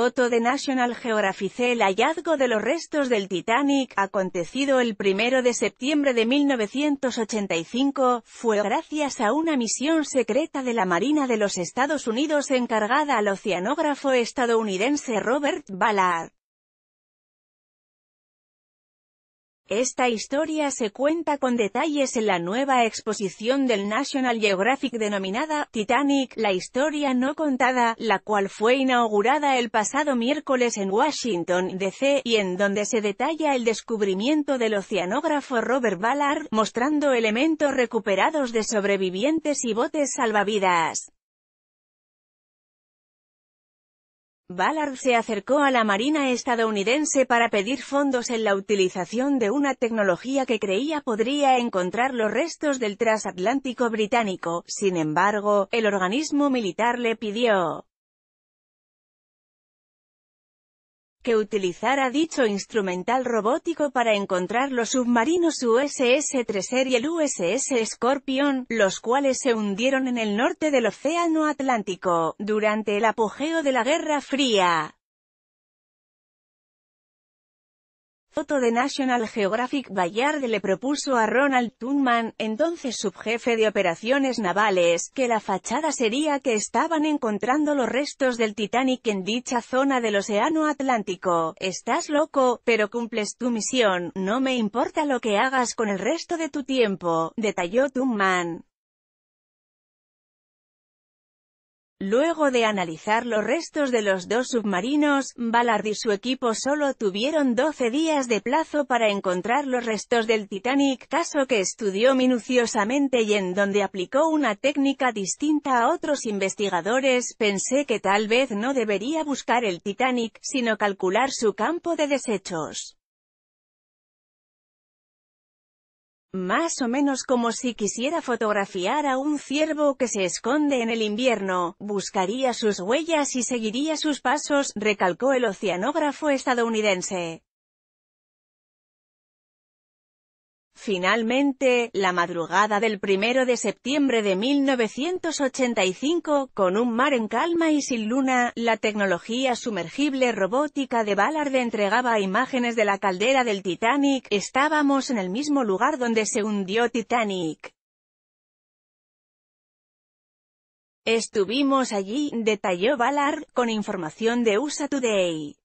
Foto de National Geographic El hallazgo de los restos del Titanic, acontecido el 1 de septiembre de 1985, fue gracias a una misión secreta de la Marina de los Estados Unidos encargada al oceanógrafo estadounidense Robert Ballard. Esta historia se cuenta con detalles en la nueva exposición del National Geographic denominada Titanic, la historia no contada, la cual fue inaugurada el pasado miércoles en Washington, D.C., y en donde se detalla el descubrimiento del oceanógrafo Robert Ballard, mostrando elementos recuperados de sobrevivientes y botes salvavidas. Ballard se acercó a la Marina estadounidense para pedir fondos en la utilización de una tecnología que creía podría encontrar los restos del transatlántico británico, sin embargo, el organismo militar le pidió que utilizara dicho instrumental robótico para encontrar los submarinos USS Treser y el USS Scorpion, los cuales se hundieron en el norte del Océano Atlántico, durante el apogeo de la Guerra Fría. Foto de National Geographic Bayard le propuso a Ronald Tunman, entonces subjefe de operaciones navales, que la fachada sería que estaban encontrando los restos del Titanic en dicha zona del Océano Atlántico. Estás loco, pero cumples tu misión, no me importa lo que hagas con el resto de tu tiempo, detalló Tunman. Luego de analizar los restos de los dos submarinos, Ballard y su equipo solo tuvieron 12 días de plazo para encontrar los restos del Titanic, caso que estudió minuciosamente y en donde aplicó una técnica distinta a otros investigadores. Pensé que tal vez no debería buscar el Titanic, sino calcular su campo de desechos. Más o menos como si quisiera fotografiar a un ciervo que se esconde en el invierno, buscaría sus huellas y seguiría sus pasos, recalcó el oceanógrafo estadounidense. Finalmente, la madrugada del 1 de septiembre de 1985, con un mar en calma y sin luna, la tecnología sumergible robótica de Ballard entregaba imágenes de la caldera del Titanic, estábamos en el mismo lugar donde se hundió Titanic. Estuvimos allí, detalló Ballard, con información de USA Today.